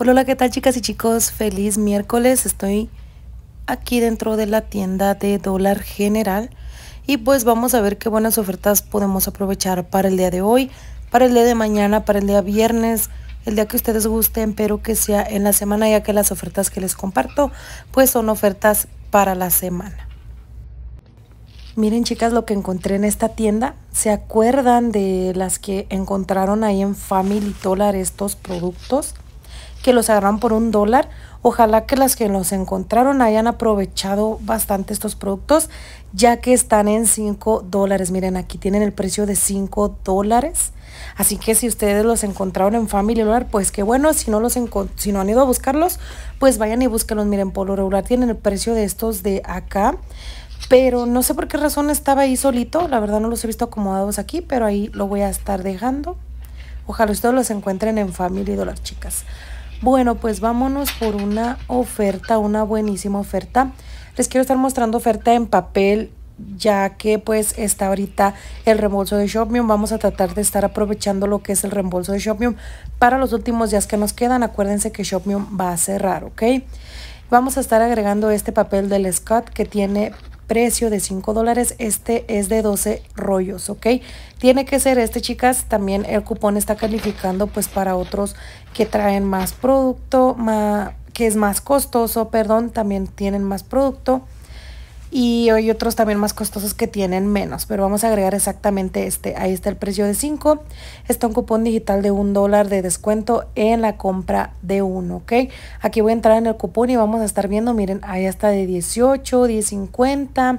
Hola, hola, ¿qué tal chicas y chicos? Feliz miércoles. Estoy aquí dentro de la tienda de dólar general y pues vamos a ver qué buenas ofertas podemos aprovechar para el día de hoy, para el día de mañana, para el día viernes, el día que ustedes gusten, pero que sea en la semana ya que las ofertas que les comparto pues son ofertas para la semana. Miren chicas lo que encontré en esta tienda. ¿Se acuerdan de las que encontraron ahí en Family Dollar estos productos? que los agarran por un dólar. Ojalá que las que los encontraron hayan aprovechado bastante estos productos, ya que están en 5 dólares. Miren, aquí tienen el precio de 5 dólares. Así que si ustedes los encontraron en Family Dollar, pues qué bueno. Si no, los si no han ido a buscarlos, pues vayan y búsquenlos. Miren, por lo regular tienen el precio de estos de acá. Pero no sé por qué razón estaba ahí solito. La verdad no los he visto acomodados aquí, pero ahí lo voy a estar dejando. Ojalá ustedes los encuentren en Family Dollar, chicas. Bueno, pues vámonos por una oferta, una buenísima oferta. Les quiero estar mostrando oferta en papel ya que pues está ahorita el reembolso de Shopium, vamos a tratar de estar aprovechando lo que es el reembolso de Shopium para los últimos días que nos quedan, acuérdense que Shopium va a cerrar, ¿ok? Vamos a estar agregando este papel del Scott que tiene precio de 5 dólares, este es de 12 rollos, ¿ok? Tiene que ser este, chicas, también el cupón está calificando pues para otros que traen más producto, más, que es más costoso, perdón, también tienen más producto y hay otros también más costosos que tienen menos, pero vamos a agregar exactamente este. Ahí está el precio de 5. Está un cupón digital de un dólar de descuento en la compra de uno, ¿ok? Aquí voy a entrar en el cupón y vamos a estar viendo, miren, ahí está de 18, 10.50.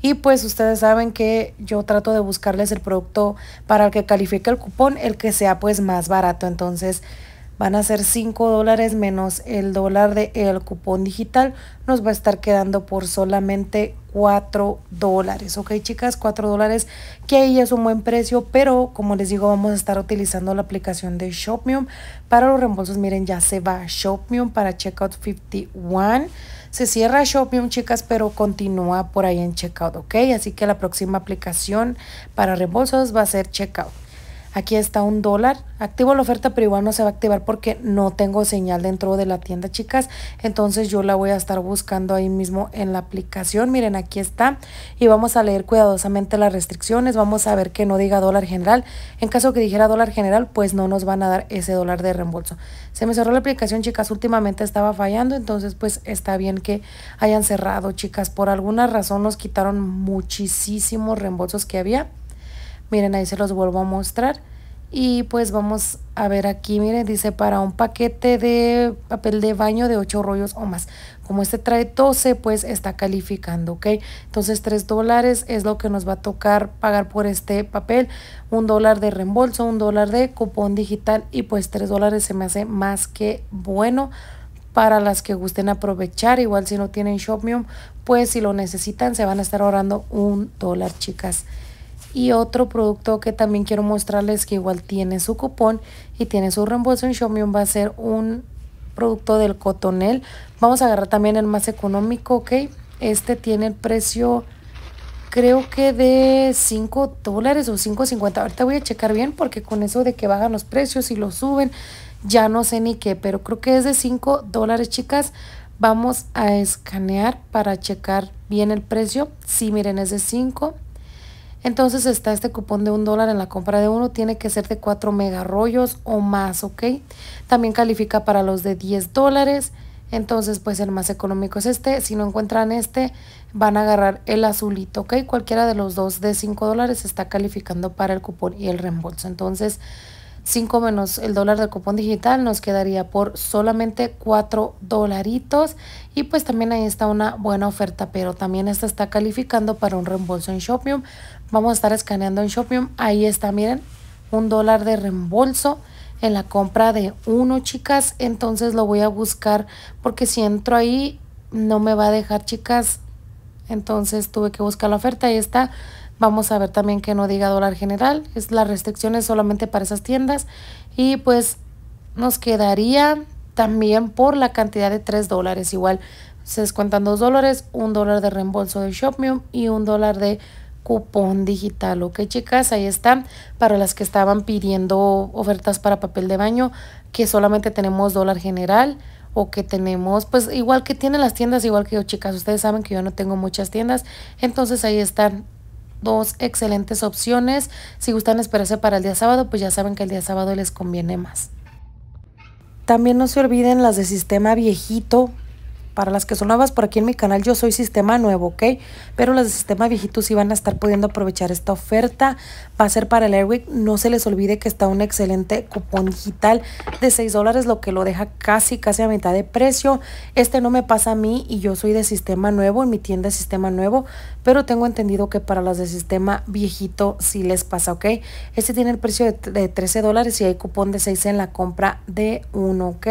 Y pues ustedes saben que yo trato de buscarles el producto para el que califique el cupón, el que sea pues más barato. Entonces, van a ser 5 dólares menos el dólar del el cupón digital, nos va a estar quedando por solamente 4 dólares, ok chicas, 4 dólares que ahí es un buen precio, pero como les digo vamos a estar utilizando la aplicación de Shopmium para los reembolsos, miren ya se va Shopmium para Checkout 51, se cierra Shopmium chicas, pero continúa por ahí en Checkout, ok, así que la próxima aplicación para reembolsos va a ser Checkout. Aquí está un dólar. Activo la oferta, pero igual no se va a activar porque no tengo señal dentro de la tienda, chicas. Entonces yo la voy a estar buscando ahí mismo en la aplicación. Miren, aquí está. Y vamos a leer cuidadosamente las restricciones. Vamos a ver que no diga dólar general. En caso que dijera dólar general, pues no nos van a dar ese dólar de reembolso. Se me cerró la aplicación, chicas. Últimamente estaba fallando. Entonces, pues está bien que hayan cerrado, chicas. Por alguna razón nos quitaron muchísimos reembolsos que había Miren, ahí se los vuelvo a mostrar. Y pues vamos a ver aquí, miren, dice para un paquete de papel de baño de 8 rollos o más. Como este trae 12, pues está calificando, ¿ok? Entonces 3 dólares es lo que nos va a tocar pagar por este papel. Un dólar de reembolso, un dólar de cupón digital y pues 3 dólares se me hace más que bueno para las que gusten aprovechar. Igual si no tienen Shopmium, pues si lo necesitan se van a estar ahorrando un dólar, chicas. Y otro producto que también quiero mostrarles que igual tiene su cupón y tiene su reembolso en Shomium va a ser un producto del cotonel. Vamos a agarrar también el más económico, ¿ok? Este tiene el precio creo que de 5 dólares o 5.50. Ahorita voy a checar bien porque con eso de que bajan los precios y los suben, ya no sé ni qué, pero creo que es de 5 dólares, chicas. Vamos a escanear para checar bien el precio. Sí, miren, es de 5 entonces está este cupón de un dólar en la compra de uno, tiene que ser de 4 mega rollos o más, ¿ok? También califica para los de 10 dólares, entonces pues el más económico es este, si no encuentran este van a agarrar el azulito, ¿ok? Cualquiera de los dos de 5 dólares está calificando para el cupón y el reembolso, entonces 5 menos el dólar del cupón digital nos quedaría por solamente 4 dolaritos y pues también ahí está una buena oferta pero también esta está calificando para un reembolso en Shopium vamos a estar escaneando en Shopium ahí está miren un dólar de reembolso en la compra de uno chicas entonces lo voy a buscar porque si entro ahí no me va a dejar chicas entonces tuve que buscar la oferta y está Vamos a ver también que no diga dólar general. Es las restricciones solamente para esas tiendas. Y pues nos quedaría también por la cantidad de 3 dólares. Igual se descuentan 2 dólares, 1 dólar de reembolso de Shopmium y 1 dólar de cupón digital. Ok, chicas, ahí están. Para las que estaban pidiendo ofertas para papel de baño, que solamente tenemos dólar general o que tenemos, pues igual que tienen las tiendas, igual que yo, chicas. Ustedes saben que yo no tengo muchas tiendas. Entonces ahí están dos excelentes opciones. Si gustan esperarse para el día sábado, pues ya saben que el día sábado les conviene más. También no se olviden las de sistema viejito. Para las que son nuevas por aquí en mi canal, yo soy sistema nuevo, ¿ok? Pero las de sistema viejito sí van a estar pudiendo aprovechar esta oferta. Va a ser para el Airwick. No se les olvide que está un excelente cupón digital de 6 dólares, lo que lo deja casi, casi a mitad de precio. Este no me pasa a mí y yo soy de sistema nuevo, en mi tienda de sistema nuevo pero tengo entendido que para los de sistema viejito sí les pasa, ¿ok? Este tiene el precio de, 13 dólares y hay cupón de 6 en la compra de uno, ¿ok?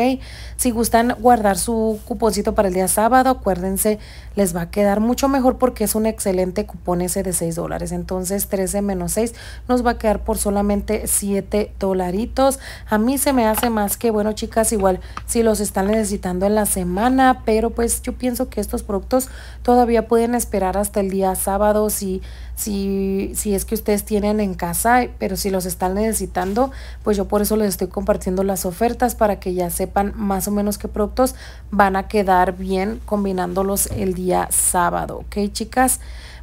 Si gustan guardar su cuponcito para el día sábado, acuérdense, les va a quedar mucho mejor porque es un excelente cupón ese de 6 dólares. Entonces 13 menos 6 nos va a quedar por solamente 7 dolaritos. A mí se me hace más que bueno, chicas, igual si los están necesitando en la semana, pero pues yo pienso que estos productos todavía pueden esperar hasta el día sábado si, si, si es que ustedes tienen en casa, pero si los están necesitando, pues yo por eso les estoy compartiendo las ofertas para que ya sepan más o menos qué productos van a quedar bien combinándolos el día sábado, ¿ok chicas?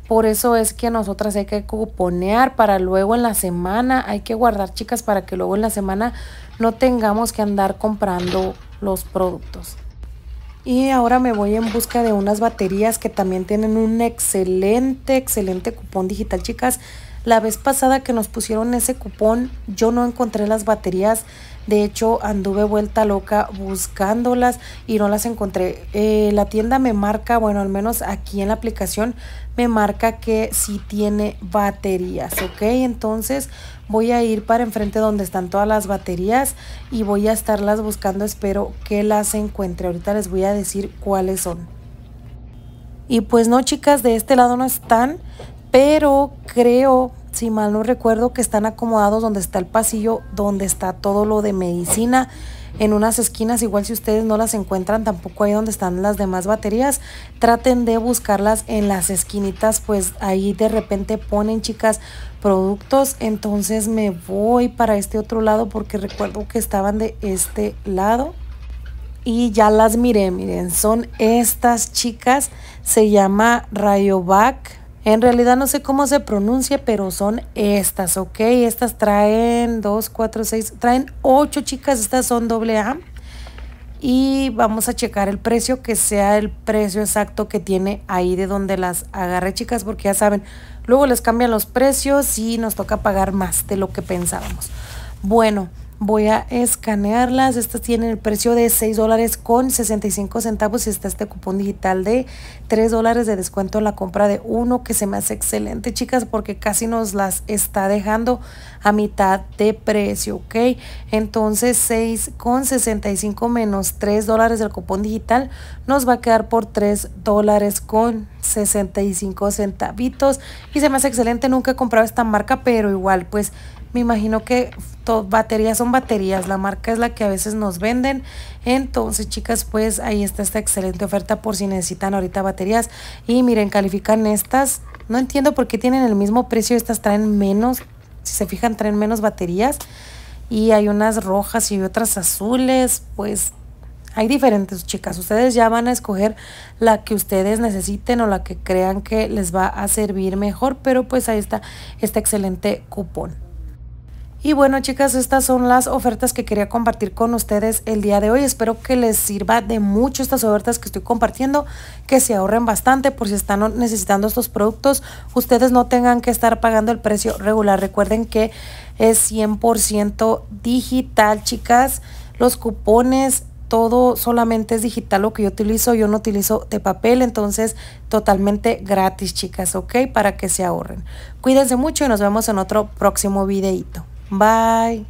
Por eso es que nosotras hay que cuponear para luego en la semana, hay que guardar chicas para que luego en la semana no tengamos que andar comprando los productos. Y ahora me voy en busca de unas baterías que también tienen un excelente, excelente cupón digital, chicas. La vez pasada que nos pusieron ese cupón, yo no encontré las baterías de hecho, anduve vuelta loca buscándolas y no las encontré. Eh, la tienda me marca, bueno, al menos aquí en la aplicación, me marca que sí tiene baterías, ¿ok? Entonces voy a ir para enfrente donde están todas las baterías y voy a estarlas buscando. Espero que las encuentre. Ahorita les voy a decir cuáles son. Y pues no, chicas, de este lado no están, pero creo si mal no recuerdo, que están acomodados donde está el pasillo, donde está todo lo de medicina. En unas esquinas, igual si ustedes no las encuentran, tampoco ahí donde están las demás baterías, traten de buscarlas en las esquinitas, pues ahí de repente ponen, chicas, productos. Entonces me voy para este otro lado porque recuerdo que estaban de este lado y ya las miré, miren, son estas chicas, se llama Rayovac en realidad no sé cómo se pronuncia, pero son estas, ¿ok? Estas traen 2, 4, 6, traen 8 chicas, estas son doble A. Y vamos a checar el precio, que sea el precio exacto que tiene ahí de donde las agarré, chicas, porque ya saben, luego les cambian los precios y nos toca pagar más de lo que pensábamos. Bueno. Voy a escanearlas. Estas tienen el precio de 6 dólares con 65 centavos y está este cupón digital de 3 dólares de descuento en la compra de uno que se me hace excelente, chicas, porque casi nos las está dejando a mitad de precio, ¿ok? Entonces 6 con 65 menos 3 dólares del cupón digital nos va a quedar por 3 dólares con 65 centavitos y se me hace excelente. Nunca he comprado esta marca, pero igual pues me imagino que baterías son baterías, la marca es la que a veces nos venden. Entonces, chicas, pues ahí está esta excelente oferta por si necesitan ahorita baterías. Y miren, califican estas. No entiendo por qué tienen el mismo precio, estas traen menos. Si se fijan, traen menos baterías. Y hay unas rojas y otras azules, pues hay diferentes chicas. Ustedes ya van a escoger la que ustedes necesiten o la que crean que les va a servir mejor, pero pues ahí está este excelente cupón. Y bueno chicas, estas son las ofertas que quería compartir con ustedes el día de hoy. Espero que les sirva de mucho estas ofertas que estoy compartiendo, que se ahorren bastante por si están necesitando estos productos. Ustedes no tengan que estar pagando el precio regular. Recuerden que es 100% digital chicas. Los cupones todo solamente es digital lo que yo utilizo, yo no utilizo de papel, entonces totalmente gratis chicas, ¿ok? Para que se ahorren. Cuídense mucho y nos vemos en otro próximo videito. Bye.